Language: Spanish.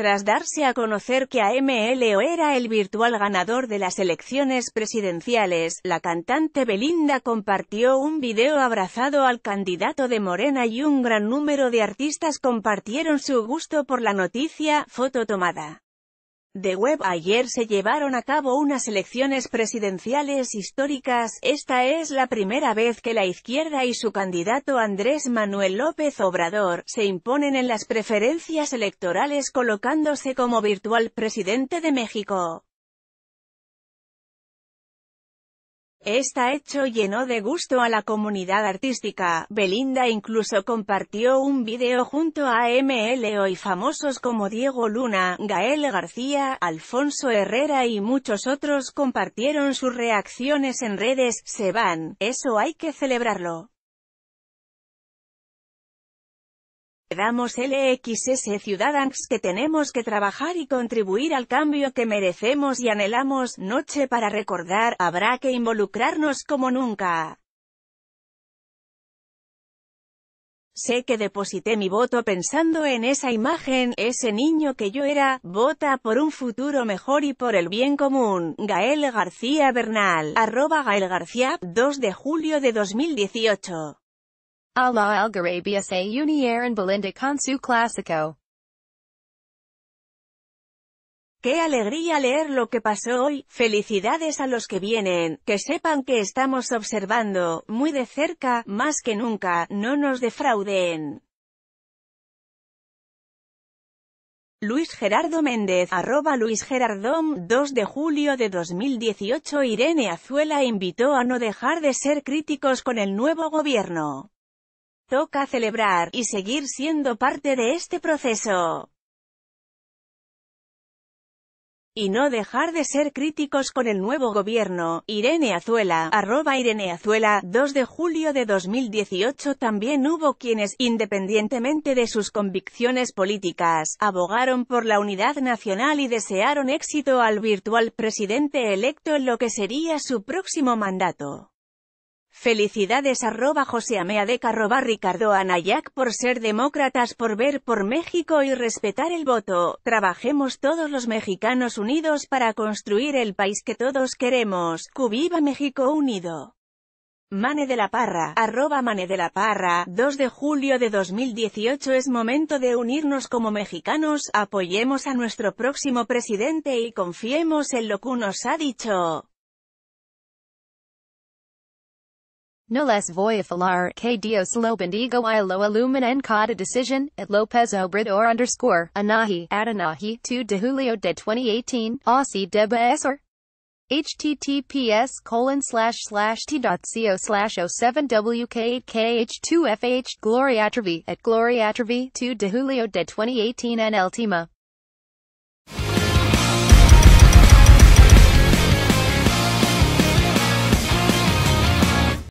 tras darse a conocer que AMLO era el virtual ganador de las elecciones presidenciales, la cantante Belinda compartió un video abrazado al candidato de Morena y un gran número de artistas compartieron su gusto por la noticia, foto tomada de web. Ayer se llevaron a cabo unas elecciones presidenciales históricas, esta es la primera vez que la izquierda y su candidato Andrés Manuel López Obrador, se imponen en las preferencias electorales colocándose como virtual presidente de México. Esta hecho llenó de gusto a la comunidad artística, Belinda incluso compartió un video junto a MLO y famosos como Diego Luna, Gael García, Alfonso Herrera y muchos otros compartieron sus reacciones en redes, se van, eso hay que celebrarlo. Damos LXS Ciudadanos que tenemos que trabajar y contribuir al cambio que merecemos y anhelamos, noche para recordar, habrá que involucrarnos como nunca. Sé que deposité mi voto pensando en esa imagen, ese niño que yo era, vota por un futuro mejor y por el bien común. Gael García Bernal, arroba Gael García, 2 de julio de 2018. A la Algarabia se en Belinda con clásico. Qué alegría leer lo que pasó hoy, felicidades a los que vienen, que sepan que estamos observando, muy de cerca, más que nunca, no nos defrauden. Luis Gerardo Méndez, arroba Luis Gerardom, 2 de julio de 2018 Irene Azuela invitó a no dejar de ser críticos con el nuevo gobierno. Toca celebrar, y seguir siendo parte de este proceso. Y no dejar de ser críticos con el nuevo gobierno, Irene Azuela, arroba Irene Azuela, 2 de julio de 2018 también hubo quienes, independientemente de sus convicciones políticas, abogaron por la unidad nacional y desearon éxito al virtual presidente electo en lo que sería su próximo mandato. Felicidades arroba Ameadeca arroba ricardo anayac por ser demócratas por ver por México y respetar el voto. Trabajemos todos los mexicanos unidos para construir el país que todos queremos. Cubiva México unido. Mane de la Parra, arroba Mane de la Parra, 2 de julio de 2018 es momento de unirnos como mexicanos, apoyemos a nuestro próximo presidente y confiemos en lo que nos ha dicho. No less voifilar que Dios lo bendigo y lo illumine en cada decision, at Lopez Obrador underscore, Anahi, Adanahi, 2 de Julio de 2018, Aussie Debes or https colon slash slash t.co slash 07 wk8kh2fh gloria at gloria 2 de Julio de 2018 en el Tima.